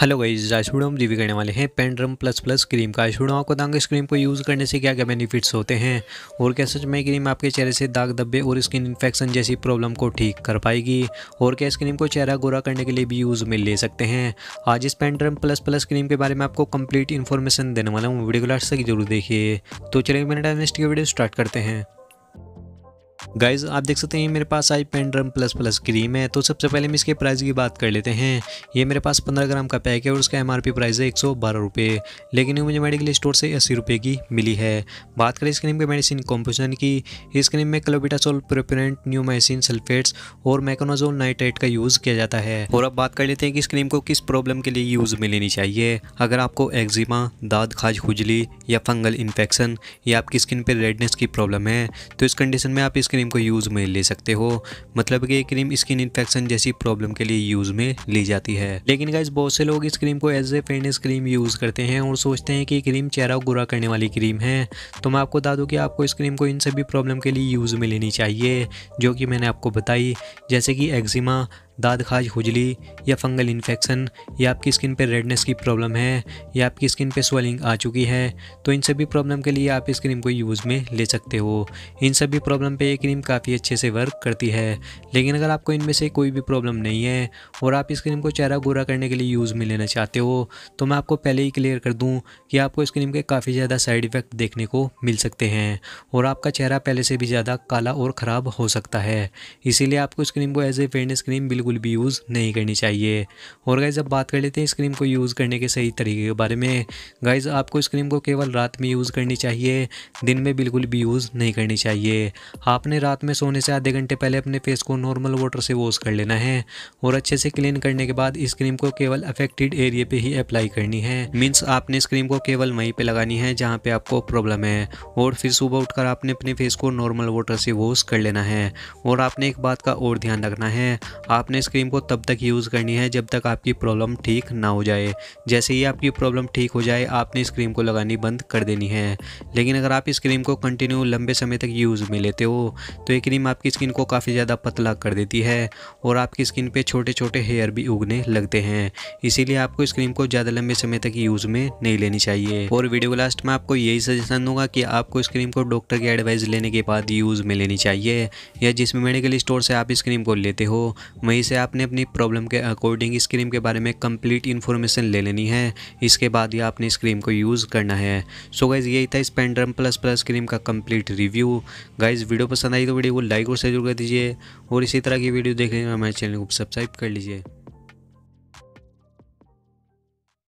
hello guys आज video हम review करने वाले हैं पेंड्रम प्लस प्लस क्रीम का आज आपको दांगे इस क्रीम को यूज़ करने से क्या क्या बेनिफिट्स होते हैं और क्या सच में क्रीम आपके चेहरे से दाग धब्बे और स्किन इन्फेक्शन जैसी प्रॉब्लम को ठीक कर पाएगी और क्या इस क्रीम को चेहरा गोरा करने के लिए भी यूज़ में ले सकते हैं आज इस पेंड्रम प्लस प्लस क्रीम के बारे में आपको कम्प्लीट इन्फॉर्मेशन देने वाला हूँ वीडियो को लास्ट तक जरूर देखिए तो चलिए मेरे डायनेस्ट की वीडियो स्टार्ट करते हैं गाइज आप देख सकते हैं मेरे पास आई पेंड्रम प्लस प्लस क्रीम है तो सबसे पहले हम इसके प्राइस की बात कर लेते हैं ये मेरे पास पंद्रह ग्राम का पैक है और उसका एम प्राइस है एक सौ लेकिन ये मुझे मेडिकल स्टोर से अस्सी रुपये की मिली है बात करें इस क्रीम के मेडिसिन कॉम्पोजन की इस क्रीम में क्लोबिटासोल न्यू न्यूमाइसिन सल्फेट्स और मैकोनाजोल नाइट्रेट का यूज़ किया जाता है और अब बात कर लेते हैं कि इस क्रीम को किस प्रॉब्लम के लिए यूज़ में लेनी चाहिए अगर आपको एक्जिमा दाद खाज खुजली या फंगल इन्फेक्शन या आपकी स्किन पर रेडनेस की प्रॉब्लम है तो इस कंडीशन में आप इस क्रीम को यूज़ में ले सकते हो मतलब कि ये क्रीम स्किन इन्फेक्शन जैसी प्रॉब्लम के लिए यूज़ में ली जाती है लेकिन गाइज बहुत से लोग इस क्रीम को as a fairness cream use करते हैं और सोचते हैं कि क्रीम चेहरा गुरा करने वाली क्रीम है तो मैं आपको बता दूँ कि आपको इस क्रीम को इन सभी प्रॉब्लम के लिए यूज़ में लेनी चाहिए जो कि मैंने आपको बताई जैसे कि एक्जिमा दाद खाज खुजली या फंगल इन्फेक्शन या आपकी स्किन पर रेडनेस की प्रॉब्लम है या आपकी स्किन पर स्वेलिंग आ चुकी है तो इन सभी प्रॉब्लम के लिए आप इस क्रीम को यूज़ में ले सकते हो इन सभी प्रॉब्लम पर ये क्रीम काफ़ी अच्छे से वर्क करती है लेकिन अगर आपको इनमें से कोई भी प्रॉब्लम नहीं है और आप इस क्रीम को चेहरा गोरा करने के लिए यूज़ में लेना चाहते हो तो मैं आपको पहले ही क्लियर कर दूँ कि आपको इस क्रीम के काफ़ी ज़्यादा साइड इफ़ेक्ट देखने को मिल सकते हैं और आपका चेहरा पहले से भी ज़्यादा काला और ख़राब हो सकता है इसीलिए आपको इस क्रीम को एज ए फेयरनेस क्रीम बिल्कुल बिल्कुल भी यूज़ नहीं करनी चाहिए और गाइज़ अब बात कर लेते हैं इस क्रीम को यूज़ करने के सही तरीके के बारे में गाइज़ आपको इस क्रीम को केवल रात में यूज़ करनी चाहिए दिन में बिल्कुल भी यूज़ नहीं करनी चाहिए आपने रात में सोने से आधे घंटे पहले अपने फेस को नॉर्मल वाटर से वॉश कर लेना है और अच्छे से क्लीन करने के बाद इस क्रीम को केवल अफेक्टेड एरिया पर ही अप्लाई करनी है मीन्स आपने इस क्रीम को केवल वहीं पर लगानी है जहाँ पर आपको प्रॉब्लम है और फिर सुबह उठकर आपने अपने फेस को नॉर्मल वाटर से वॉश कर लेना है और आपने एक बात का और ध्यान रखना है आपने आपने इस क्रीम को तब तक यूज़ करनी है जब तक आपकी प्रॉब्लम ठीक ना हो जाए जैसे ही आपकी प्रॉब्लम ठीक हो जाए आपने इस क्रीम को लगानी बंद कर देनी है लेकिन अगर आप इस क्रीम को कंटिन्यू लंबे समय तक यूज़ में लेते हो तो ये क्रीम आपकी स्किन को काफ़ी ज़्यादा पतला कर देती है और आपकी स्किन पर छोटे छोटे हेयर भी उगने लगते हैं इसीलिए आपको इस क्रीम को ज़्यादा लंबे समय तक यूज़ में नहीं लेनी चाहिए और वीडियो लास्ट में आपको यही सजेशन दूंगा कि आपको इस क्रीम को डॉक्टर की एडवाइस लेने के बाद यूज़ में लेनी चाहिए या जिस मेडिकल स्टोर से आप इस क्रीम को लेते हो वहीं इसे आपने अपनी प्रॉब्लम के अकॉर्डिंग इस क्रीम के बारे में कंप्लीट इन्फॉर्मेशन ले लेनी है इसके बाद ही आपने इस क्रीम को यूज़ करना है सो गाइज़ यही था इस पेंड्रम प्लस प्लस क्रीम का कंप्लीट रिव्यू गाइज़ वीडियो पसंद आई तो वीडियो को लाइक और शेयर कर दीजिए और इसी तरह की वीडियो देखने के लिए हमारे चैनल को सब्सक्राइब कर लीजिए